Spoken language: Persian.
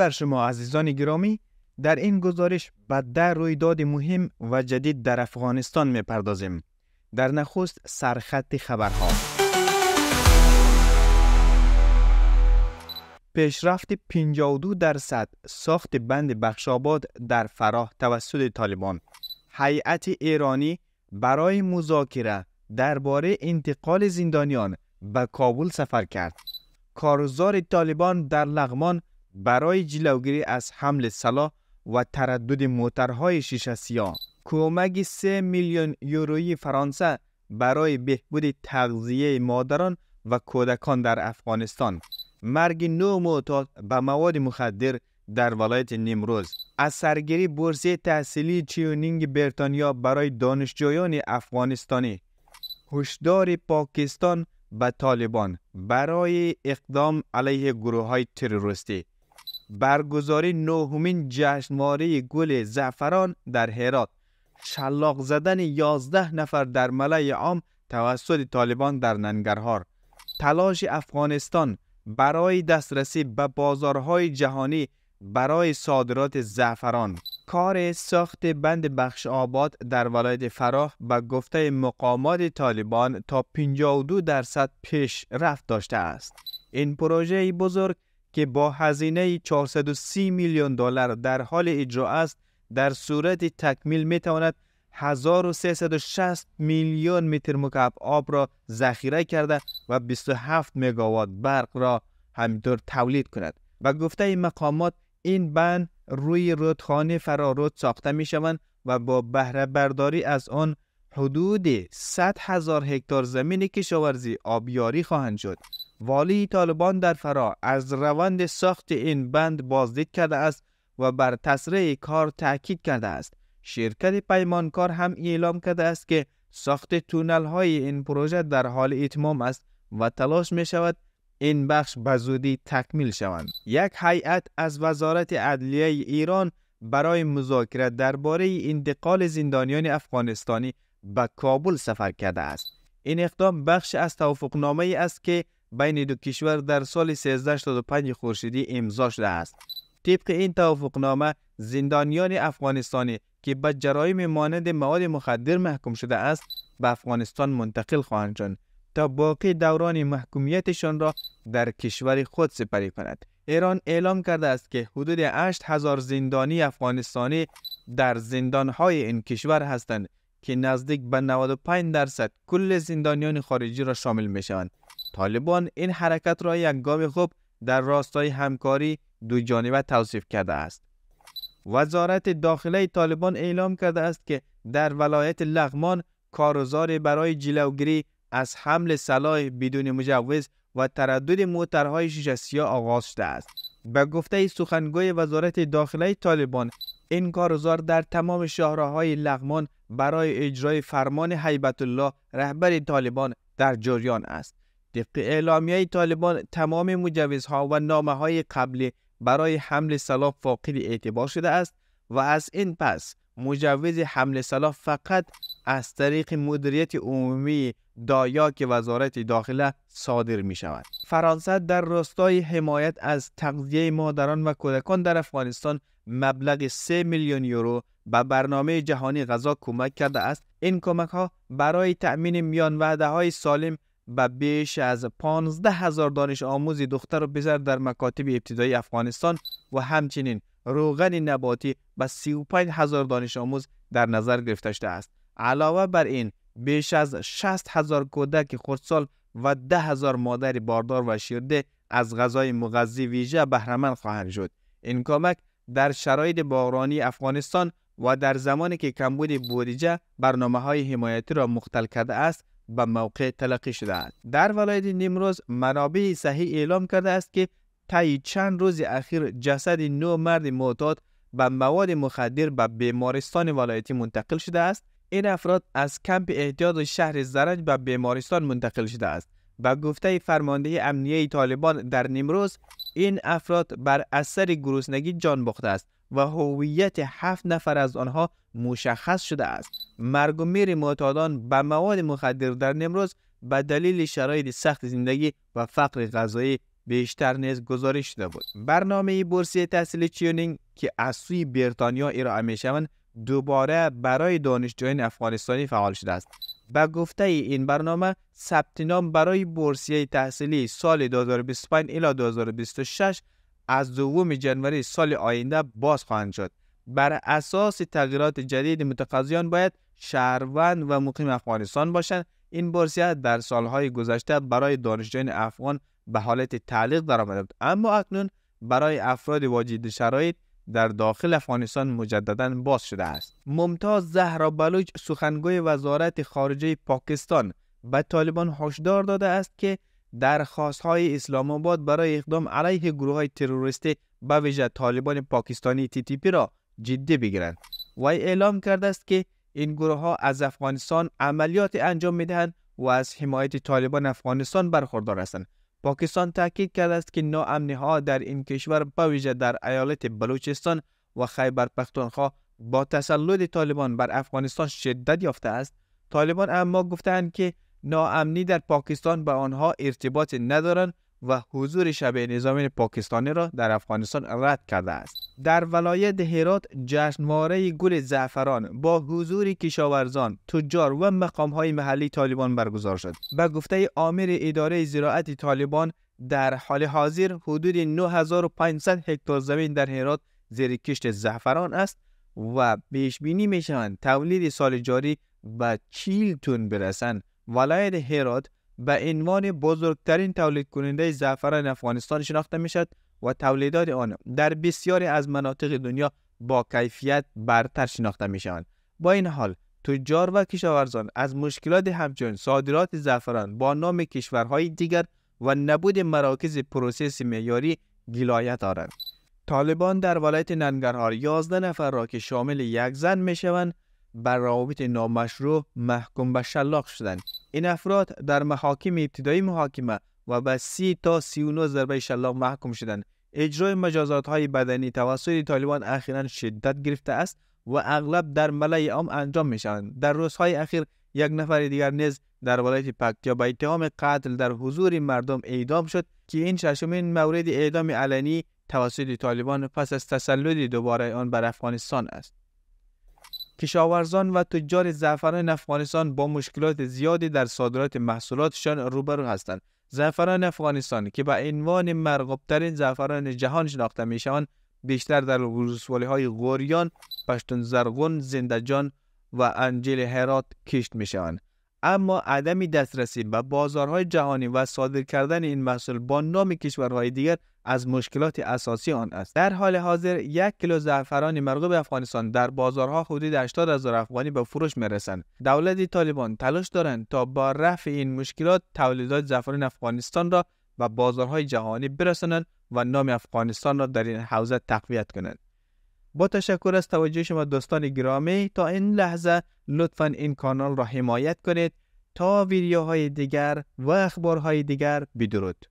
بر شما عزیزان گرامی در این گزارش به ده رویداد مهم و جدید در افغانستان میپردازیم در نخست سرخط خبرها پیشرفت 52 درصد ساخت بند بخشاباد در فراه توسط طالبان هیئت ایرانی برای مذاکره درباره انتقال زندانیان به کابل سفر کرد کارزار طالبان در لغمان برای جلوگیری از حمل سلاح و تردد موترهای شیشه سیاه کمک 3 میلیون یورویی فرانسه برای بهبود تغذیه مادران و کودکان در افغانستان مرگ نو معتاد به مواد مخدر در ولایت نیمروز از سرگیری بورسیه تحصیلی چیونینگ برتانیا برای دانشجویان افغانستانی هشدار پاکستان به طالبان برای اقدام علیه گروه های تروریستی برگزاری نهمین جشنواره گل زعفران در هرات شلاق زدن 11 نفر در ملای عام توسط طالبان در ننگرهار تلاش افغانستان برای دسترسی به بازارهای جهانی برای صادرات زعفران کار ساخت بند بخش آباد در ولایت فراه به گفته مقامات طالبان تا 52 درصد پیش رفت داشته است این پروژه بزرگ که با هزینه 430 میلیون دلار در حال اجرا است در صورت تکمیل می تواند 1360 میلیون متر مکعب آب را ذخیره کرده و 27 مگاوات برق را همینطور تولید کند و گفته این مقامات این بند روی رودخانه فرارود ساخته می شوند و با بهره برداری از آن حدود 100 هزار هکتار زمین کشاورزی آبیاری خواهند شد والی طالبان در فرا از روند ساخت این بند بازدید کرده است و بر تسریع کار تاکید کرده است شرکت پیمانکار هم اعلام کرده است که ساخت تونل های این پروژه در حال اتمام است و تلاش می شود این بخش به زودی تکمیل شوند یک هیئت از وزارت عدلیه ایران برای مذاکره درباره انتقال زندانیان افغانستانی به کابل سفر کرده است این اقدام بخش از توافقنامه ای است که بین دو کشور در سال 1385 خورشیدی امضا شده است. طبق این توافقنامه زندانیان افغانستانی که به جرایم مانند مواد مخدر محکوم شده است به افغانستان منتقل خواهند شد تا باقی دوران محکومیتشان را در کشور خود سپری کند ایران اعلام کرده است که حدود 8000 زندانی افغانستانی در زندانهای این کشور هستند که نزدیک به 95 درصد کل زندانیان خارجی را شامل می شوند طالبان این حرکت را یک گام خوب در راستای همکاری دو جانبه توصیف کرده است. وزارت داخله طالبان اعلام کرده است که در ولایت لغمان کارزار برای جلوگیری از حمل سلاح بدون مجوز و تردد موترهای ششسی آغاز شده است. به گفته سخنگوی وزارت داخله طالبان این کارزار در تمام شهرهای لغمان برای اجرای فرمان حیبت الله رهبر طالبان در جریان است. اعلامیه طالبان تمام مجوزها و نامه های قبلی برای حمل سلاح فاقد اعتبار شده است و از این پس مجوز حمل سلاح فقط از طریق مدیریت عمومی دایا که وزارت داخله صادر می شود. فرانسه در راستای حمایت از تغذیه مادران و کودکان در افغانستان مبلغ 3 میلیون یورو به برنامه جهانی غذا کمک کرده است. این کمک ها برای تأمین میان وعده های سالم به بیش از 15 هزار دانش آموزی دختر و پسر در مکاتب ابتدایی افغانستان و همچنین روغن نباتی به 35 هزار دانش آموز در نظر گرفته شده است علاوه بر این بیش از 60 هزار کودک خردسال و 10 هزار مادر باردار و شیرده از غذای مغذی ویژه بهرهمند خواهند شد این کمک در شرایط باغرانی افغانستان و در زمانی که کمبود بودجه برنامه های حمایتی را مختل کرده است به موقع تلقی شده است در ولایت نیمروز منابع صحیح اعلام کرده است که طی چند روز اخیر جسد نو مرد معتاد به مواد مخدر به بیمارستان ولایتی منتقل شده است این افراد از کمپ احتیاط شهر زرنج به بیمارستان منتقل شده است و گفته فرمانده امنیه طالبان در نیمروز این افراد بر اثر گرسنگی جان باخته است و هویت هفت نفر از آنها مشخص شده است مرگ و میر معتادان به مواد مخدر در نمروز به دلیل شرایط سخت زندگی و فقر غذایی بیشتر نیز گزارش شده بود برنامه بورسی تحصیل چیونینگ که از سوی بریتانیا ارائه می شوند دوباره برای دانشجویان افغانستانی فعال شده است به گفته این برنامه ثبت نام برای بورسیه تحصیلی سال 2025 الی 2026 از دوم جنوری سال آینده باز خواهند شد بر اساس تغییرات جدید متقاضیان باید شهروند و مقیم افغانستان باشند این بورسیه در سالهای گذشته برای دانشجویان افغان به حالت تعلیق درآمده بود اما اکنون برای افراد واجد شرایط در داخل افغانستان مجددا باز شده است ممتاز زهرا بلوچ سخنگوی وزارت خارجه پاکستان به طالبان هشدار داده است که درخواست های اسلام آباد برای اقدام علیه گروه های تروریستی به ویژه طالبان پاکستانی پی را جدی بگیرند و اعلام کرده است که این گروه ها از افغانستان عملیات انجام میدهند و از حمایت طالبان افغانستان برخوردار هستند پاکستان تاکید کرده است که ناامنی ها در این کشور به ویژه در ایالت بلوچستان و خیبر پختونخوا با تسلط طالبان بر افغانستان شدت یافته است طالبان اما گفتند که ناامنی در پاکستان به آنها ارتباطی ندارند و حضور شبه نظامی پاکستانی را در افغانستان رد کرده است. در ولایت هرات جشنواره گل زعفران با حضور کشاورزان، تجار و مقامهای محلی طالبان برگزار شد. به گفته آمر اداره زراعت طالبان در حال حاضر حدود 9500 هکتار زمین در هرات زیر کشت زعفران است و پیش بینی می تولید سال جاری به 40 تن برسند ولایت هرات به عنوان بزرگترین تولید کننده زعفران افغانستان شناخته می شد و تولیدات آن در بسیاری از مناطق دنیا با کیفیت برتر شناخته می شوند. با این حال تجار و کشاورزان از مشکلات همچون صادرات زعفران با نام کشورهای دیگر و نبود مراکز پروسس معیاری گلایت دارند. طالبان در ولایت ننگرهار 11 نفر را که شامل یک زن می شوند بر روابط نامشروع محکوم به شلاق شدند. این افراد در محاکم ابتدایی محاکمه و به سی تا 39 ضربه شلاق محکوم شدند اجرای مجازات های بدنی توسط طالبان اخیرا شدت گرفته است و اغلب در ملای عام انجام می شوند در روزهای اخیر یک نفر دیگر نیز در ولایت پکتیا به اتهام قتل در حضور مردم اعدام شد که این ششمین مورد اعدام علنی توسط طالبان پس از تسلط دوباره آن بر افغانستان است کشاورزان و تجار زعفران افغانستان با مشکلات زیادی در صادرات محصولاتشان روبرو هستند. زعفران افغانستان که به عنوان مرغوبترین زعفران جهان شناخته شوند، بیشتر در ولسوالی های غوریان، پشتون زرغون، زندجان و انجیل هرات کشت می شوند. اما عدم دسترسی به بازارهای جهانی و صادر کردن این محصول با نام کشورهای دیگر از مشکلات اساسی آن است در حال حاضر یک کیلو زعفران مرغوب افغانستان در بازارها حدود 80 هزار افغانی به فروش میرسند دولت طالبان تلاش دارند تا با رفع این مشکلات تولیدات زعفران افغانستان را به بازارهای جهانی برسانند و نام افغانستان را در این حوزه تقویت کنند با تشکر از توجه شما دوستان گرامی تا این لحظه لطفا این کانال را حمایت کنید تا ویدیوهای دیگر و اخبارهای دیگر بدرود